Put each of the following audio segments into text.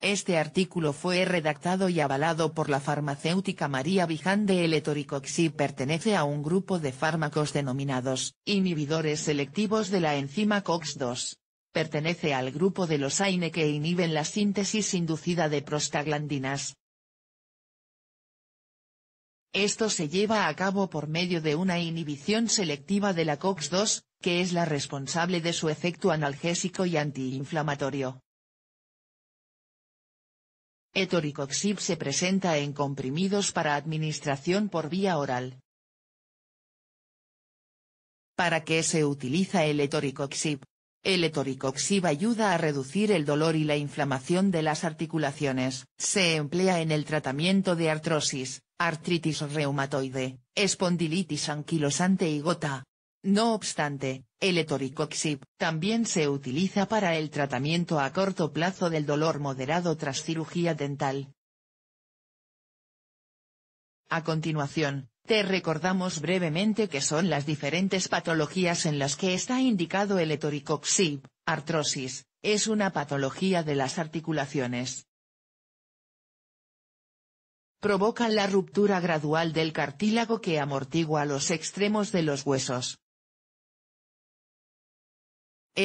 Este artículo fue redactado y avalado por la farmacéutica María Vijande. de y pertenece a un grupo de fármacos denominados, inhibidores selectivos de la enzima COX-2. Pertenece al grupo de los AINE que inhiben la síntesis inducida de prostaglandinas. Esto se lleva a cabo por medio de una inhibición selectiva de la COX-2, que es la responsable de su efecto analgésico y antiinflamatorio. Etoricoxib se presenta en comprimidos para administración por vía oral. ¿Para qué se utiliza el etoricoxib? El etoricoxib ayuda a reducir el dolor y la inflamación de las articulaciones. Se emplea en el tratamiento de artrosis, artritis reumatoide, espondilitis anquilosante y gota, no obstante, el etoricoxib también se utiliza para el tratamiento a corto plazo del dolor moderado tras cirugía dental. A continuación, te recordamos brevemente qué son las diferentes patologías en las que está indicado el etoricoxib. Artrosis, es una patología de las articulaciones. Provoca la ruptura gradual del cartílago que amortigua los extremos de los huesos,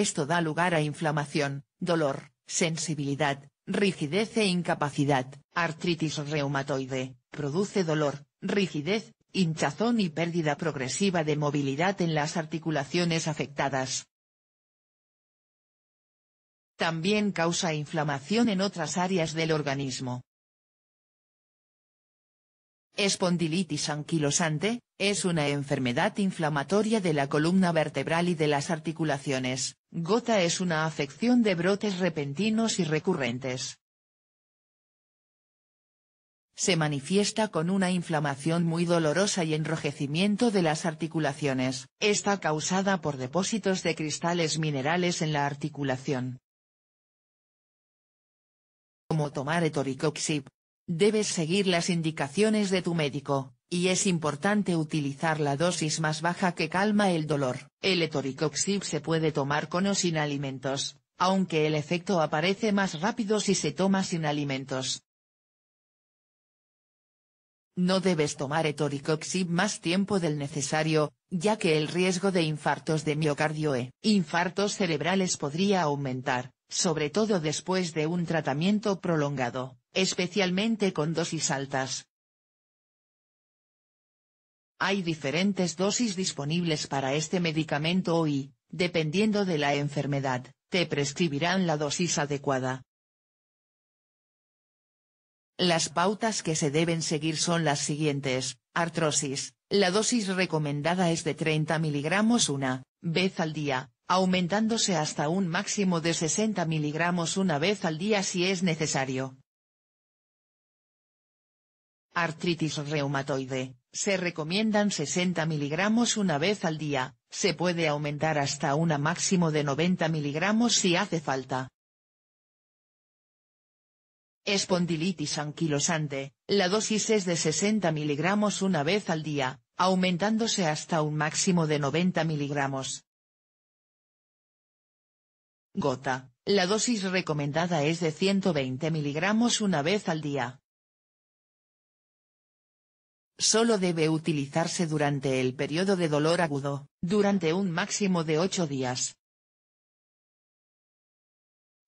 esto da lugar a inflamación, dolor, sensibilidad, rigidez e incapacidad. Artritis reumatoide, produce dolor, rigidez, hinchazón y pérdida progresiva de movilidad en las articulaciones afectadas. También causa inflamación en otras áreas del organismo. Espondilitis anquilosante, es una enfermedad inflamatoria de la columna vertebral y de las articulaciones, Gota es una afección de brotes repentinos y recurrentes. Se manifiesta con una inflamación muy dolorosa y enrojecimiento de las articulaciones. Está causada por depósitos de cristales minerales en la articulación. Como tomar etoricoxib. Debes seguir las indicaciones de tu médico y es importante utilizar la dosis más baja que calma el dolor. El etoricoxib se puede tomar con o sin alimentos, aunque el efecto aparece más rápido si se toma sin alimentos. No debes tomar etoricoxib más tiempo del necesario, ya que el riesgo de infartos de miocardio e infartos cerebrales podría aumentar, sobre todo después de un tratamiento prolongado, especialmente con dosis altas. Hay diferentes dosis disponibles para este medicamento y, dependiendo de la enfermedad, te prescribirán la dosis adecuada. Las pautas que se deben seguir son las siguientes, artrosis, la dosis recomendada es de 30 miligramos una vez al día, aumentándose hasta un máximo de 60 miligramos una vez al día si es necesario. Artritis reumatoide, se recomiendan 60 miligramos una vez al día, se puede aumentar hasta una máximo de 90 miligramos si hace falta. Espondilitis anquilosante, la dosis es de 60 miligramos una vez al día, aumentándose hasta un máximo de 90 miligramos. Gota, la dosis recomendada es de 120 miligramos una vez al día solo debe utilizarse durante el periodo de dolor agudo, durante un máximo de 8 días.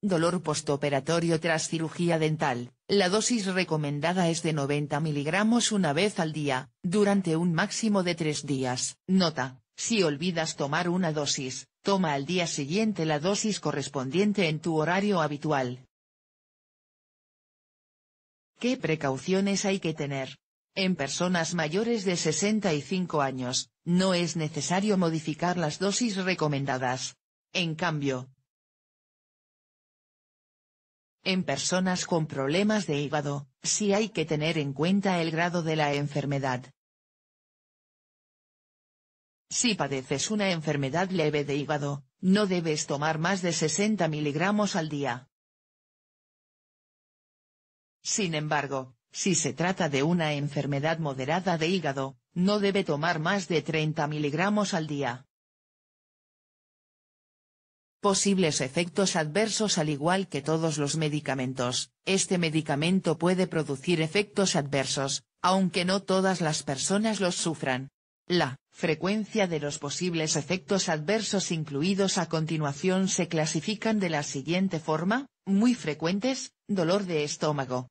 Dolor postoperatorio tras cirugía dental, la dosis recomendada es de 90 miligramos una vez al día, durante un máximo de 3 días. Nota, si olvidas tomar una dosis, toma al día siguiente la dosis correspondiente en tu horario habitual. ¿Qué precauciones hay que tener? En personas mayores de 65 años, no es necesario modificar las dosis recomendadas. En cambio, en personas con problemas de hígado, sí hay que tener en cuenta el grado de la enfermedad. Si padeces una enfermedad leve de hígado, no debes tomar más de 60 miligramos al día. Sin embargo, si se trata de una enfermedad moderada de hígado, no debe tomar más de 30 miligramos al día. Posibles efectos adversos Al igual que todos los medicamentos, este medicamento puede producir efectos adversos, aunque no todas las personas los sufran. La frecuencia de los posibles efectos adversos incluidos a continuación se clasifican de la siguiente forma, muy frecuentes, dolor de estómago,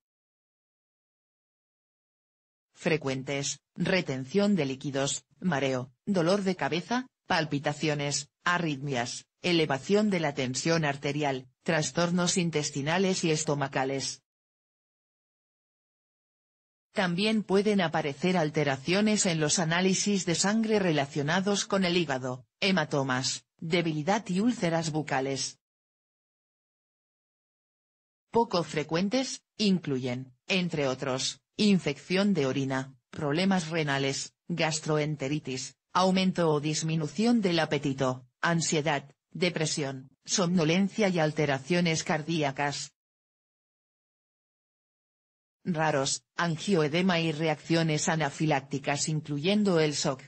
frecuentes, retención de líquidos, mareo, dolor de cabeza, palpitaciones, arritmias, elevación de la tensión arterial, trastornos intestinales y estomacales. También pueden aparecer alteraciones en los análisis de sangre relacionados con el hígado, hematomas, debilidad y úlceras bucales. Poco frecuentes, incluyen, entre otros, Infección de orina, problemas renales, gastroenteritis, aumento o disminución del apetito, ansiedad, depresión, somnolencia y alteraciones cardíacas. Raros, angioedema y reacciones anafilácticas incluyendo el shock.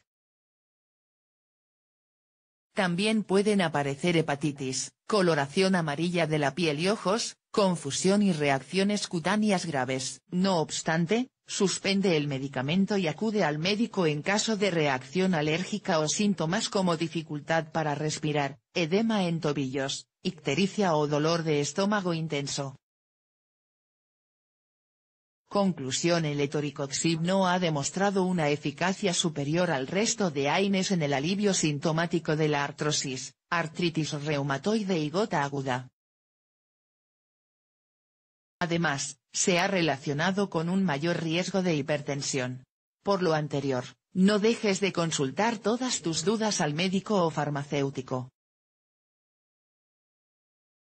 También pueden aparecer hepatitis, coloración amarilla de la piel y ojos, confusión y reacciones cutáneas graves. No obstante, suspende el medicamento y acude al médico en caso de reacción alérgica o síntomas como dificultad para respirar, edema en tobillos, ictericia o dolor de estómago intenso. Conclusión el etoricoxib no ha demostrado una eficacia superior al resto de AINES en el alivio sintomático de la artrosis, artritis reumatoide y gota aguda. Además, se ha relacionado con un mayor riesgo de hipertensión. Por lo anterior, no dejes de consultar todas tus dudas al médico o farmacéutico.